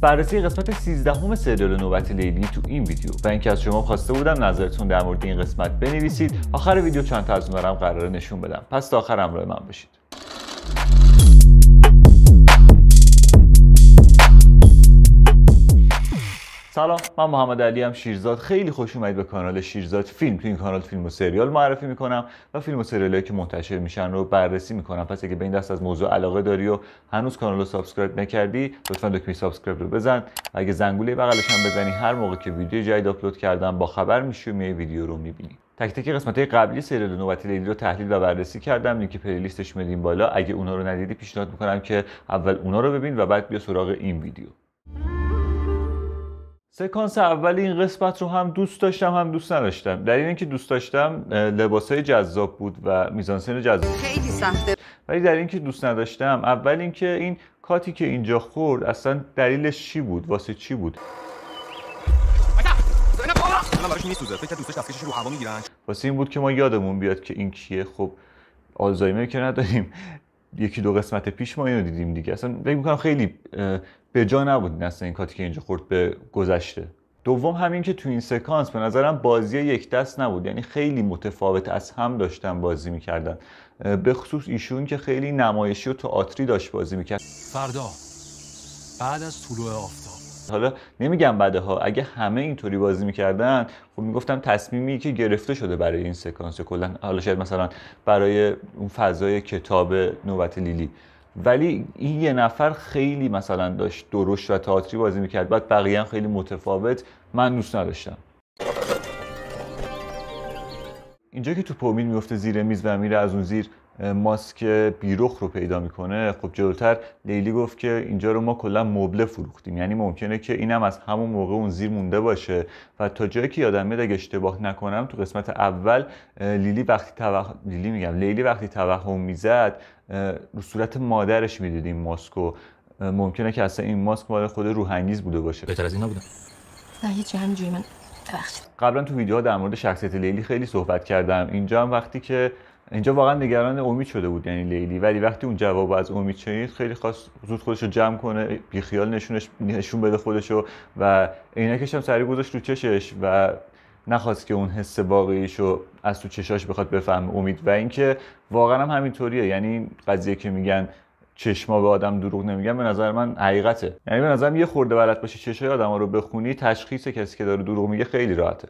بررسی قسمت 13 همه سریال نوبت لیلی تو این ویدیو و اینکه از شما خواسته بودم نظرتون در مورد این قسمت بنویسید آخر ویدیو چند تا از اون قراره نشون بدم پس تا آخر همراه من باشید سلام من محمد علی هم شیرزاد خیلی خوش اومدید به کانال شیرزاد فیلم تو این کانال فیلم و سریال معرفی میکنم و فیلم و هایی که منتشر میشن رو بررسی میکنم پس اگه به این دست از موضوع علاقه داری و هنوز کانال رو سابسکرایب نکردی لطفا دکمه سابسکرایب رو بزن و اگه زنگوله بغلش هم بزنی هر موقع که ویدیو جدید آپلود کردم با خبر میشی و میای ویدیو رو میبینی تک تک قسمت های قبلی سریال نوبتی لیلی رو تحلیل و بررسی کردم لینک پلیلیستش میدیم بالا اگه اونا رو ندیدی پیشنهاد میکنم که اول اونا رو ببین و بعد بیا سراغ این ویدیو سکانس اول این قسمت رو هم دوست داشتم هم دوست نداشتم در اینکه دوست داشتم های جذاب بود و میزانسن جذاب خیلی سخته ولی در اینکه دوست نداشتم اول اینکه این کاتی که اینجا خورد اصلا دلیلش چی بود واسه چی بود واسه این بود که ما یادمون بیاد که این کیه خب آلزایمر که نداریم یکی دو قسمت پیش ما اینو دیدیم دیگه اصلا فکر میکنم خیلی به جا نبود اصلا این کاتی که اینجا خورد به گذشته دوم همین که تو این سکانس به نظرم بازی یک دست نبود یعنی خیلی متفاوت از هم داشتن بازی میکردن به خصوص ایشون که خیلی نمایشی و تئاتری داشت بازی میکرد فردا بعد از طلوع آفتاب حالا نمیگم بده ها اگه همه اینطوری بازی میکردن خب میگفتم تصمیمی که گرفته شده برای این سکانس کلا حالا شاید مثلا برای اون فضای کتاب نوبت لیلی ولی این یه نفر خیلی مثلا داشت درشت و تئاتری بازی میکرد بعد بقیه خیلی متفاوت من دوست نداشتم اینجا که تو پومین میفته زیر میز و میره از اون زیر ماسک بیروخ رو پیدا میکنه خب جلوتر لیلی گفت که اینجا رو ما کلا مبله فروختیم یعنی ممکنه که اینم از همون موقع اون زیر مونده باشه و تا جایی که یادم میاد اگه اشتباه نکنم تو قسمت اول لیلی وقتی توخ... لیلی میگم لیلی وقتی توهم میزد رو صورت مادرش میدیدیم ماسکو ممکنه که اصلا این ماسک مال خود روحنگیز بوده باشه بهتر از این نبودم نه هیچ من ببخشید قبلا تو ویدیوها در مورد شخصیت لیلی خیلی صحبت کردم اینجا هم وقتی که اینجا واقعا نگران امید شده بود یعنی لیلی ولی وقتی اون جواب از امید شنید خیلی خواست زود خودش رو جمع کنه بیخیال نشونش نشون بده خودشو و عینکش هم سری گذاشت رو چشش و نخواست که اون حس واقعیش رو از تو چشاش بخواد بفهم امید و اینکه واقعا هم همینطوریه یعنی قضیه که میگن چشما به آدم دروغ نمیگن به نظر من حقیقته یعنی به نظرم یه خورده بلد باشی چشای آدم رو بخونی تشخیص کسی که داره دروغ میگه خیلی راحته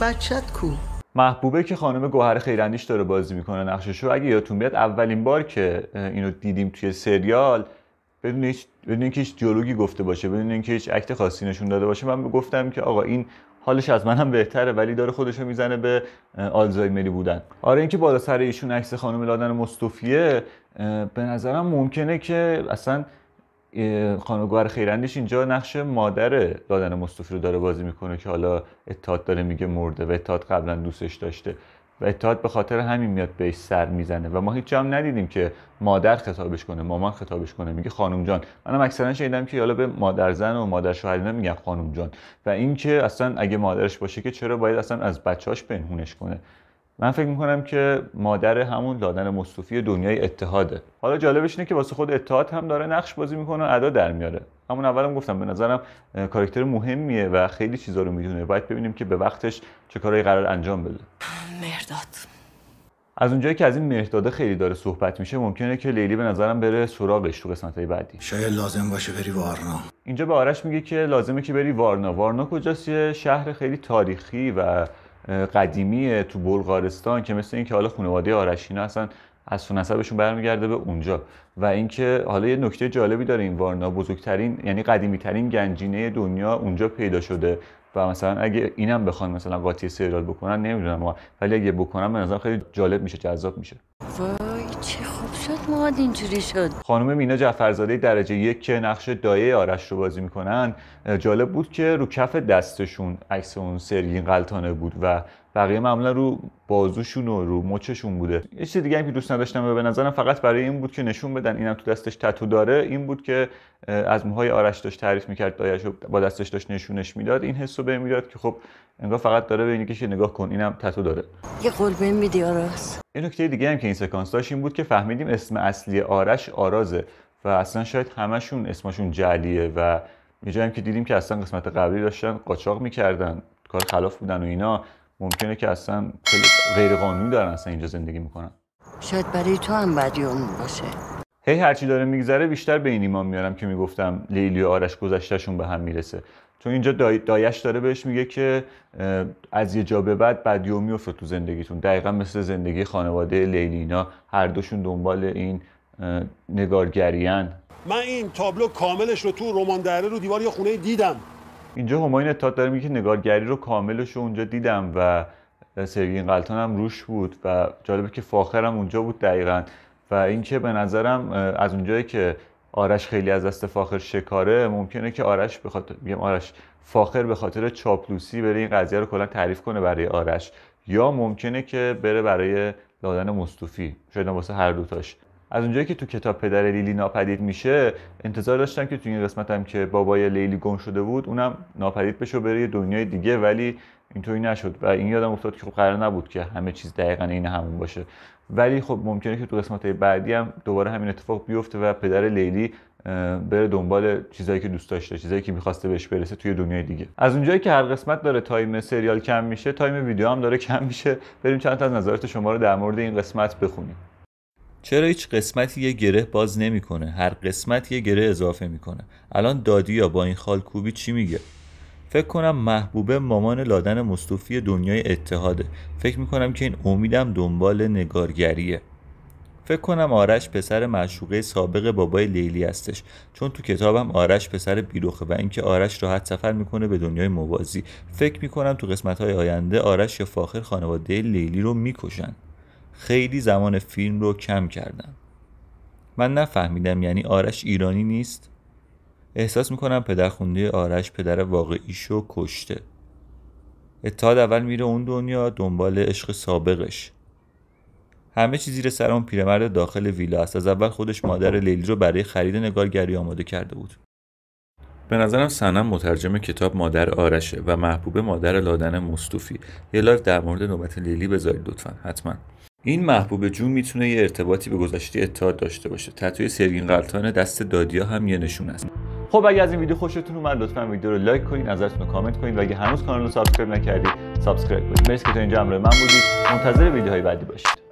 بچت کو محبوبه که خانم گوهر خیراندیش داره بازی میکنه نقشش رو اگه یادتون بیاد اولین بار که اینو دیدیم توی سریال بدون هیچ بدون اینکه هیچ دیالوگی گفته باشه بدون اینکه هیچ اکت خاصی نشون داده باشه من گفتم که آقا این حالش از هم بهتره ولی داره خودشو میزنه به آلزایمری بودن آره اینکه بالا سر ایشون عکس خانم لادن مصطفیه به نظرم ممکنه که اصلا خانوگوهر خیرندیش اینجا نقش مادر دادن مصطفی رو داره بازی میکنه که حالا اتحاد داره میگه مرده و اتحاد قبلا دوستش داشته و اتحاد به خاطر همین میاد بهش سر میزنه و ما هیچ هم ندیدیم که مادر خطابش کنه مامان خطابش کنه میگه خانم جان منم اکثرا شنیدم که حالا به مادر زن و مادر شوهر میگن خانم جان و اینکه اصلا اگه مادرش باشه که چرا باید اصلا از بچه‌هاش پنهونش کنه من فکر میکنم که مادر همون لادن مصطفی دنیای اتحاده حالا جالبش اینه که واسه خود اتحاد هم داره نقش بازی میکنه و ادا در میاره همون اولم گفتم به نظرم کاراکتر مهمیه و خیلی چیزا رو میدونه باید ببینیم که به وقتش چه کارهایی قرار انجام بده مرداد از اونجایی که از این مهداده خیلی داره صحبت میشه ممکنه که لیلی به نظرم بره سراغش تو قسمت بعدی شاید لازم باشه بری وارنا اینجا به آرش میگه که لازمه که بری وارنا وارنا کجاست یه شهر خیلی تاریخی و قدیمی تو بلغارستان که مثل اینکه حالا خانواده آرشینا هستن از سو نسبشون برمیگرده به اونجا و اینکه حالا یه نکته جالبی داره این وارنا بزرگترین یعنی قدیمی ترین گنجینه دنیا اونجا پیدا شده و مثلا اگه اینم بخوان مثلا قاطی سریال بکنن نمیدونم ولی اگه بکنم به نظر خیلی جالب میشه جذاب میشه شد مواد اینجوری شد خانم مینا جعفرزاده درجه یک که نقش دایه آرش رو بازی میکنن جالب بود که رو کف دستشون عکس اون سرگین قلطانه بود و بقیه معمولا رو بازوشون و رو مچشون بوده یه چیز دیگه که دوست نداشتم به نظرم فقط برای این بود که نشون بدن اینم تو دستش تتو داره این بود که از موهای آرش داشت تعریف میکرد دایش با دستش داشت نشونش میداد این حسو به میداد که خب انگار فقط داره به اینکه نگاه کن اینم تتو داره یه قلبه میدی آراز این نکته دیگه هم که این سکانس داشت این بود که فهمیدیم اسم اصلی آرش آرازه و اصلا شاید همشون اسمشون جلیه و یه هم که دیدیم که اصلا قسمت قبلی داشتن قاچاق میکردن کار خلاف بودن و اینا ممکنه که اصلا خیلی غیر قانونی دارن اصلا اینجا زندگی میکنن شاید برای تو هم باشه هی هرچی داره میگذره بیشتر به این ایمان میارم که میگفتم لیلی و آرش گذشتهشون به هم میرسه تو اینجا دایش داره بهش میگه که از یه جا به بعد بدیومی میفته تو زندگیتون دقیقا مثل زندگی خانواده لیلینا هر دوشون دنبال این نگارگریان من این تابلو کاملش رو تو رمان دره رو دیوار یه خونه دیدم اینجا هماین اتحاد داره میگه که نگارگری رو کاملش رو اونجا دیدم و سرگین قلطان هم روش بود و جالبه که هم اونجا بود دقیقا و اینکه به نظرم از اونجایی که آرش خیلی از دست فاخر شکاره ممکنه که آرش بخاطر میگم آرش فاخر به خاطر چاپلوسی بره این قضیه رو کلا تعریف کنه برای آرش یا ممکنه که بره برای دادن مصطفی شاید واسه هر دوتاش از اونجایی که تو کتاب پدر لیلی ناپدید میشه انتظار داشتم که تو این قسمت هم که بابای لیلی گم شده بود اونم ناپدید بشه و بره دنیای دیگه ولی اینطوری نشد و این یادم افتاد که خب قرار نبود که همه چیز دقیقا این همون باشه ولی خب ممکنه که تو قسمت بعدی هم دوباره همین اتفاق بیفته و پدر لیلی بره دنبال چیزایی که دوست داشته چیزایی که میخواسته بهش برسه توی دنیای دیگه از اونجایی که هر قسمت داره تایم سریال کم میشه تایم ویدیو هم داره کم میشه بریم چند تا از نظرات شما رو در مورد این قسمت بخونیم چرا هیچ قسمتی یه گره باز نمیکنه هر قسمت یه گره اضافه میکنه الان دادیا با این خالکوبی چی میگه فکر کنم محبوبه مامان لادن مصطفی دنیای اتحاده فکر میکنم که این امیدم دنبال نگارگریه فکر کنم آرش پسر معشوقه سابق بابای لیلی هستش چون تو کتابم آرش پسر بیروخه و اینکه آرش راحت سفر میکنه به دنیای موازی فکر میکنم تو قسمت های آینده آرش یا فاخر خانواده لیلی رو میکشن خیلی زمان فیلم رو کم کردم من نفهمیدم یعنی آرش ایرانی نیست احساس میکنم خونده آرش پدر واقعیشو کشته اتحاد اول میره اون دنیا دنبال عشق سابقش همه چیزی زیر سر اون پیرمرد داخل ویلا است از اول خودش مادر لیلی رو برای خرید نگارگری آماده کرده بود به نظرم سنم مترجم کتاب مادر آرشه و محبوب مادر لادن مصطفی یه لایف در مورد نوبت لیلی بذارید لطفا حتما این محبوب جون میتونه یه ارتباطی به گذشته اتحاد داشته باشه تتوی سرگین قلطان دست دادیا هم یه نشون است خب اگه از این ویدیو خوشتون اومد لطفا ویدیو رو لایک کنید نظرتون رو کامنت کنید و اگه هنوز کانال رو سابسکرایب نکردید سابسکرایب کنید مرسی که تا اینجا همراه من بودید منتظر ویدیوهای بعدی باشید